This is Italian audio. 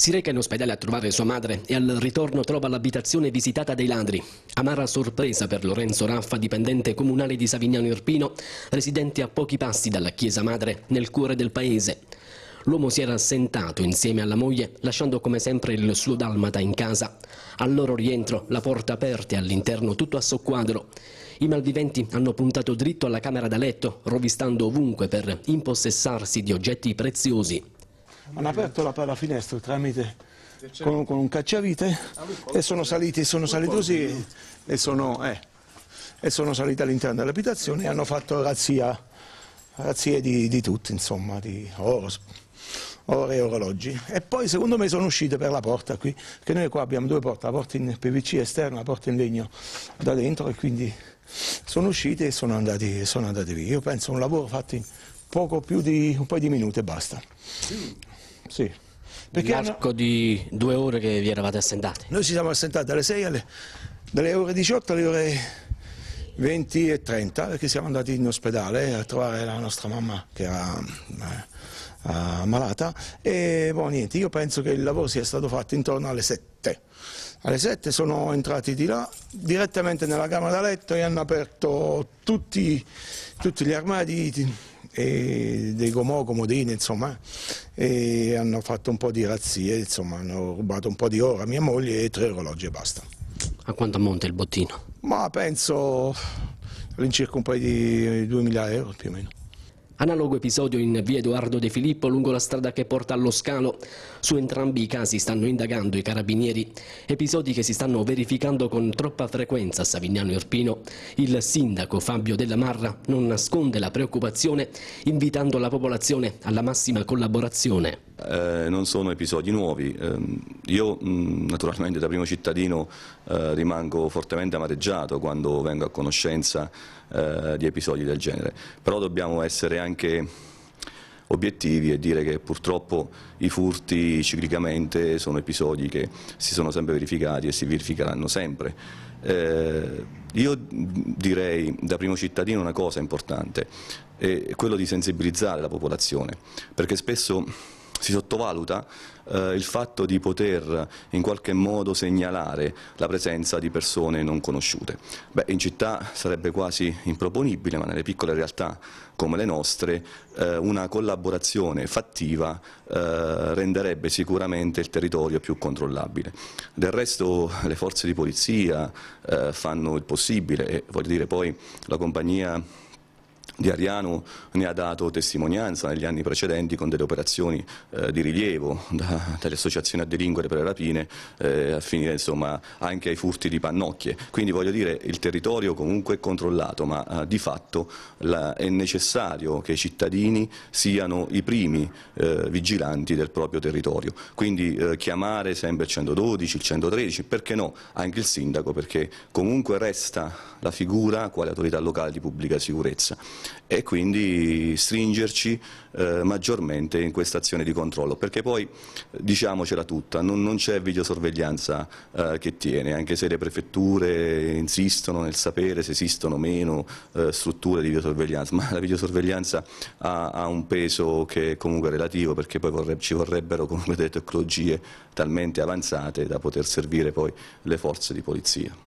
Si reca in ospedale a trovare sua madre e al ritorno trova l'abitazione visitata dai ladri. Amara sorpresa per Lorenzo Raffa, dipendente comunale di Savignano Irpino, residente a pochi passi dalla chiesa madre, nel cuore del paese. L'uomo si era assentato insieme alla moglie, lasciando come sempre il suo dalmata in casa. Al loro rientro, la porta aperta e all'interno tutto a soqquadro. I malviventi hanno puntato dritto alla camera da letto, rovistando ovunque per impossessarsi di oggetti preziosi hanno aperto la, la finestra tramite con, con, un cacciavite e sono saliti, sono saliti così e sono, eh, e sono saliti all'interno dell'abitazione e hanno fatto razzia, razzie di, di tutto, insomma, di oro, ore e orologi. E poi secondo me sono uscite per la porta qui, che noi qua abbiamo due porte, la porta in PVC esterna e la porta in legno da dentro e quindi sono uscite e sono andati, sono andati via. Io penso un lavoro fatto in poco più di un paio di minuti e basta. Sì. Perché Nell'arco di due ore che vi eravate assentati? Noi ci siamo assentati dalle 6 alle, dalle ore 18 alle ore 20 e 30 perché siamo andati in ospedale a trovare la nostra mamma che era eh, ammalata e boh, niente, io penso che il lavoro sia stato fatto intorno alle 7. Alle 7 sono entrati di là, direttamente nella camera da letto e hanno aperto tutti, tutti gli armadi e dei Gomò, Comodini, insomma, e hanno fatto un po' di razzie, insomma, hanno rubato un po' di oro a mia moglie e tre orologi e basta. A quanto ammonta il bottino? Ma penso all'incirca un paio di 2.000 euro più o meno. Analogo episodio in via Edoardo De Filippo lungo la strada che porta allo scalo. Su entrambi i casi stanno indagando i carabinieri. Episodi che si stanno verificando con troppa frequenza a Savignano Irpino. Il sindaco Fabio Della Marra non nasconde la preoccupazione invitando la popolazione alla massima collaborazione. Eh, non sono episodi nuovi. Eh, io mh, mm, naturalmente da primo cittadino eh, rimango fortemente amareggiato quando vengo a conoscenza eh, di episodi del genere, però dobbiamo essere anche obiettivi e dire che purtroppo i furti ciclicamente sono episodi che si sono sempre verificati e si verificheranno sempre. Eh, io direi da primo cittadino una cosa importante, è quello di sensibilizzare la popolazione, perché spesso si sottovaluta eh, il fatto di poter in qualche modo segnalare la presenza di persone non conosciute. Beh, in città sarebbe quasi improponibile, ma nelle piccole realtà come le nostre eh, una collaborazione fattiva eh, renderebbe sicuramente il territorio più controllabile. Del resto le forze di polizia eh, fanno il possibile e voglio dire poi la compagnia di Ariano ne ha dato testimonianza negli anni precedenti con delle operazioni eh, di rilievo, da, dalle associazioni a delinquere per le rapine eh, a finire insomma, anche ai furti di pannocchie. Quindi voglio dire il territorio comunque è controllato, ma eh, di fatto la, è necessario che i cittadini siano i primi eh, vigilanti del proprio territorio. Quindi eh, chiamare sempre il 112, il 113, perché no? Anche il sindaco, perché comunque resta la figura quale autorità locale di pubblica sicurezza e quindi stringerci eh, maggiormente in questa azione di controllo, perché poi diciamocela tutta, non, non c'è videosorveglianza eh, che tiene, anche se le prefetture insistono nel sapere se esistono o meno eh, strutture di videosorveglianza, ma la videosorveglianza ha, ha, un peso che è comunque relativo, perché poi vorrebbe, ci vorrebbero comunque delle tecnologie talmente avanzate da poter servire poi le forze di polizia.